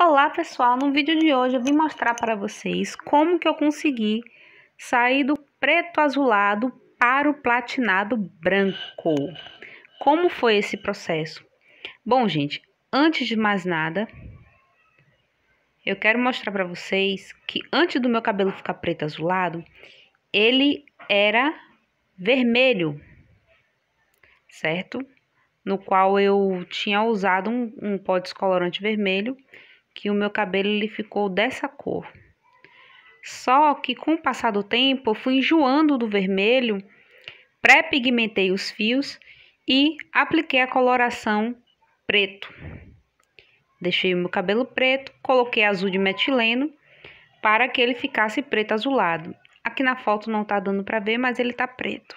Olá pessoal, no vídeo de hoje eu vim mostrar para vocês como que eu consegui sair do preto azulado para o platinado branco. Como foi esse processo? Bom gente, antes de mais nada, eu quero mostrar para vocês que antes do meu cabelo ficar preto azulado, ele era vermelho, certo? No qual eu tinha usado um, um pó descolorante vermelho que o meu cabelo ele ficou dessa cor. Só que com o passar do tempo, eu fui enjoando do vermelho, pré-pigmentei os fios e apliquei a coloração preto. Deixei o meu cabelo preto, coloquei azul de metileno para que ele ficasse preto azulado. Aqui na foto não tá dando para ver, mas ele tá preto.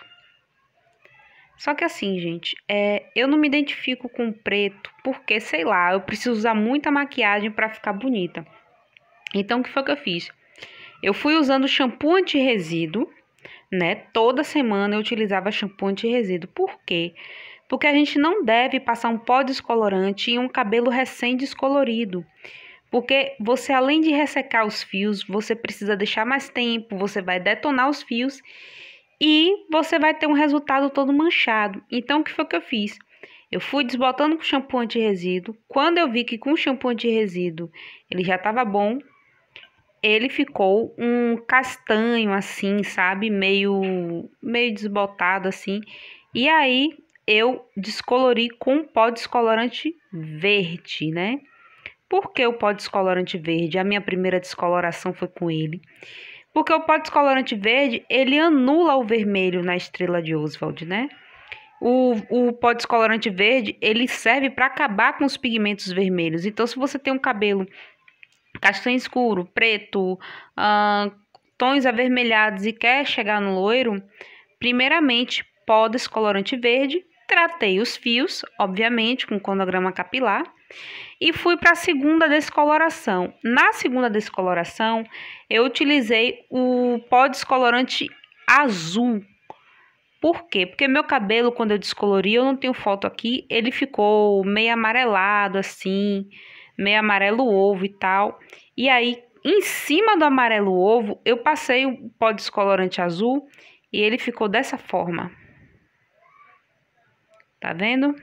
Só que assim, gente, é, eu não me identifico com preto porque, sei lá, eu preciso usar muita maquiagem para ficar bonita. Então, o que foi que eu fiz? Eu fui usando shampoo anti-resíduo, né? Toda semana eu utilizava shampoo anti-resíduo. Por quê? Porque a gente não deve passar um pó descolorante em um cabelo recém-descolorido. Porque você, além de ressecar os fios, você precisa deixar mais tempo, você vai detonar os fios e você vai ter um resultado todo manchado. Então, o que foi que eu fiz? Eu fui desbotando com shampoo anti-resíduo. Quando eu vi que com o shampoo anti-resíduo ele já estava bom, ele ficou um castanho assim, sabe? Meio, meio desbotado assim. E aí eu descolori com pó descolorante verde, né? Por que o pó descolorante verde? A minha primeira descoloração foi com ele. Porque o pó descolorante verde, ele anula o vermelho na estrela de Oswald, né? O, o pó descolorante verde, ele serve para acabar com os pigmentos vermelhos. Então, se você tem um cabelo castanho escuro, preto, uh, tons avermelhados e quer chegar no loiro, primeiramente, pó descolorante verde, tratei os fios, obviamente, com conograma capilar, e fui para a segunda descoloração. Na segunda descoloração, eu utilizei o pó descolorante azul. Por quê? Porque meu cabelo, quando eu descolori, eu não tenho foto aqui, ele ficou meio amarelado assim, meio amarelo ovo e tal. E aí, em cima do amarelo ovo, eu passei o pó descolorante azul e ele ficou dessa forma. Tá vendo?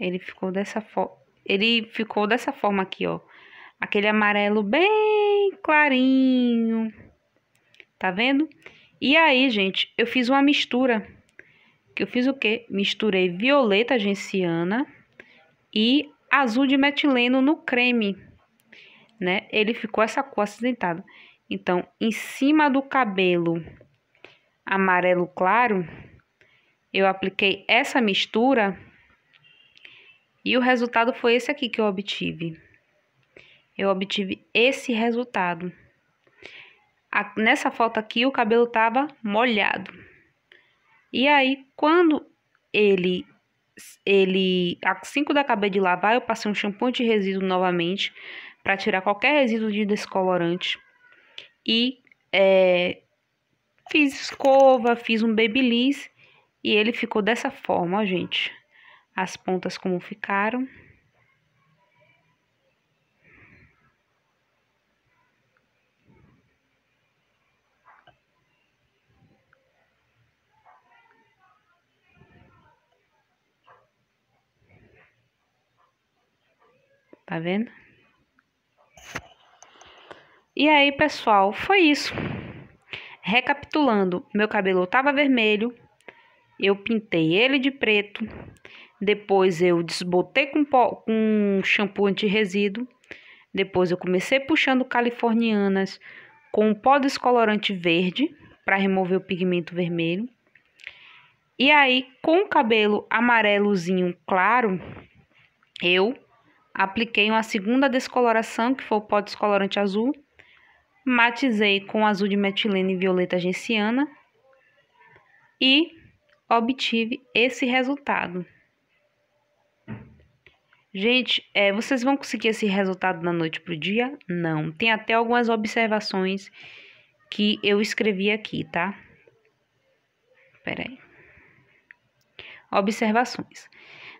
Ele ficou dessa forma. Ele ficou dessa forma aqui, ó. Aquele amarelo bem clarinho. Tá vendo? E aí, gente, eu fiz uma mistura. Que eu fiz o quê? Misturei violeta genciana e azul de metileno no creme, né? Ele ficou essa cor acidentada. Então, em cima do cabelo amarelo claro, eu apliquei essa mistura e o resultado foi esse aqui que eu obtive. Eu obtive esse resultado. A, nessa foto aqui, o cabelo estava molhado. E aí, quando ele, ele, assim que eu acabei de lavar, eu passei um shampoo de resíduo novamente para tirar qualquer resíduo de descolorante. E é, fiz escova, fiz um babyliss e ele ficou dessa forma, gente as pontas como ficaram. Tá vendo? E aí, pessoal, foi isso. Recapitulando, meu cabelo estava vermelho, eu pintei ele de preto, depois eu desbotei com, pó, com shampoo anti-resíduo. Depois eu comecei puxando californianas com pó descolorante verde para remover o pigmento vermelho. E aí, com o cabelo amarelozinho claro, eu apliquei uma segunda descoloração, que foi o pó descolorante azul. Matizei com azul de metileno e violeta genciana. E obtive esse resultado. Gente, é, vocês vão conseguir esse resultado da noite para o dia? Não. Tem até algumas observações que eu escrevi aqui, tá? Peraí. Observações.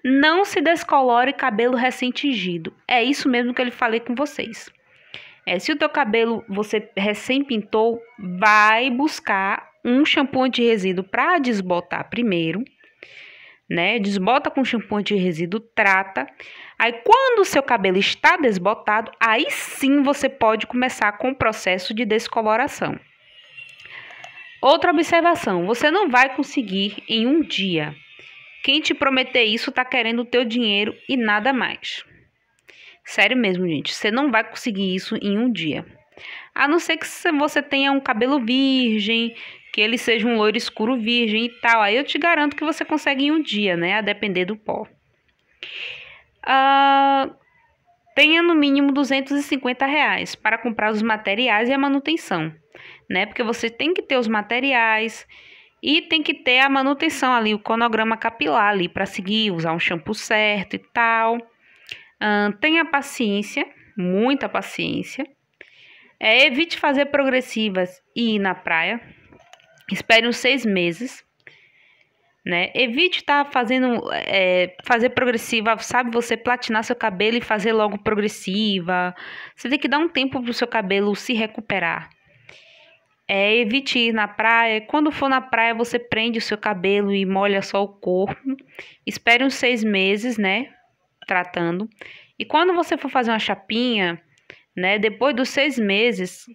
Não se descolore cabelo recém-tingido. É isso mesmo que eu falei com vocês. É, se o teu cabelo você recém pintou, vai buscar um shampoo anti-resíduo para desbotar primeiro né? Desbota com shampoo de resíduo, trata. Aí, quando o seu cabelo está desbotado, aí sim você pode começar com o processo de descoloração. Outra observação: você não vai conseguir em um dia. Quem te prometer isso está querendo o teu dinheiro e nada mais. Sério mesmo, gente, você não vai conseguir isso em um dia. A não ser que você tenha um cabelo virgem, que ele seja um loiro escuro virgem e tal. Aí eu te garanto que você consegue em um dia, né? A depender do pó. Uh, tenha no mínimo 250 reais para comprar os materiais e a manutenção, né? Porque você tem que ter os materiais e tem que ter a manutenção ali, o cronograma capilar ali para seguir, usar um shampoo certo e tal. Uh, tenha paciência, muita paciência. É, evite fazer progressivas e ir na praia, Espere uns seis meses. Né? Evite estar tá fazendo é, fazer progressiva, sabe? Você platinar seu cabelo e fazer logo progressiva. Você tem que dar um tempo para o seu cabelo se recuperar. É, evite ir na praia. Quando for na praia, você prende o seu cabelo e molha só o corpo. Espere uns seis meses, né? Tratando. E quando você for fazer uma chapinha, né? Depois dos seis meses,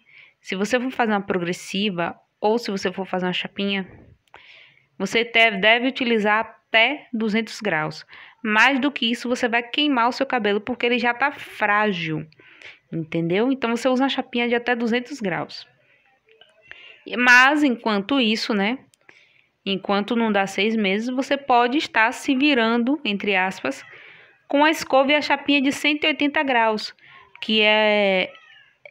se você for fazer uma progressiva, ou se você for fazer uma chapinha, você deve utilizar até 200 graus. Mais do que isso, você vai queimar o seu cabelo porque ele já tá frágil, entendeu? Então você usa uma chapinha de até 200 graus. Mas enquanto isso, né? Enquanto não dá seis meses, você pode estar se virando, entre aspas, com a escova e a chapinha de 180 graus, que é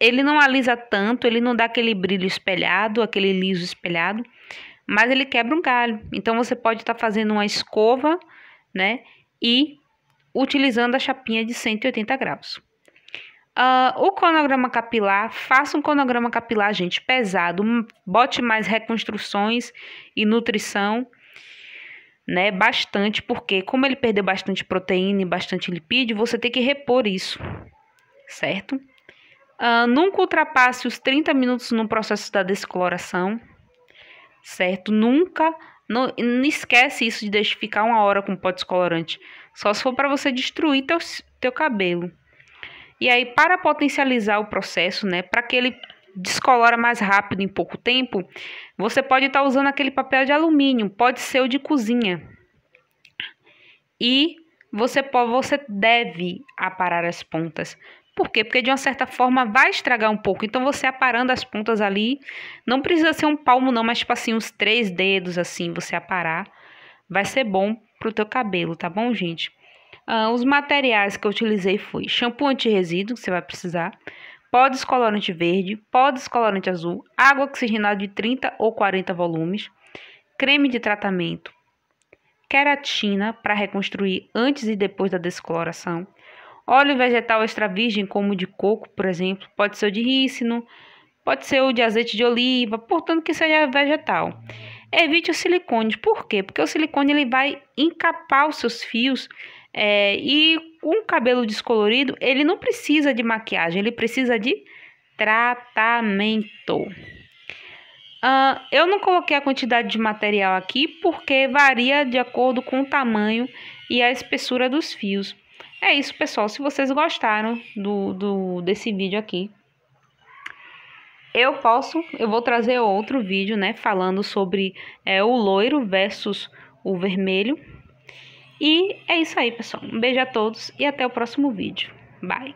ele não alisa tanto, ele não dá aquele brilho espelhado, aquele liso espelhado, mas ele quebra um galho. Então você pode estar tá fazendo uma escova, né? E utilizando a chapinha de 180 graus. Uh, o cronograma capilar, faça um cronograma capilar, gente, pesado, hum, bote mais reconstruções e nutrição, né? Bastante, porque como ele perdeu bastante proteína e bastante lipídio, você tem que repor isso, certo? Uh, nunca ultrapasse os 30 minutos no processo da descoloração, certo? Nunca, não, não esquece isso de deixar ficar uma hora com pó descolorante, só se for para você destruir teu, teu cabelo. E aí, para potencializar o processo, né, para que ele descolora mais rápido em pouco tempo, você pode estar tá usando aquele papel de alumínio, pode ser o de cozinha. E você, pode, você deve aparar as pontas, por quê? Porque de uma certa forma vai estragar um pouco. Então você aparando as pontas ali, não precisa ser um palmo não, mas tipo assim uns três dedos assim, você aparar, vai ser bom pro teu cabelo, tá bom, gente? Ah, os materiais que eu utilizei foi shampoo anti-resíduo, que você vai precisar, pó descolorante verde, pó descolorante azul, água oxigenada de 30 ou 40 volumes, creme de tratamento, queratina para reconstruir antes e depois da descoloração, Óleo vegetal extra virgem, como de coco, por exemplo, pode ser o de rícino, pode ser o de azeite de oliva, portanto que seja vegetal. Evite o silicone, por quê? Porque o silicone ele vai encapar os seus fios é, e um cabelo descolorido ele não precisa de maquiagem, ele precisa de tratamento. Uh, eu não coloquei a quantidade de material aqui porque varia de acordo com o tamanho e a espessura dos fios. É isso, pessoal. Se vocês gostaram do, do desse vídeo aqui, eu posso, eu vou trazer outro vídeo, né, falando sobre é, o loiro versus o vermelho. E é isso aí, pessoal. Um beijo a todos e até o próximo vídeo. Bye!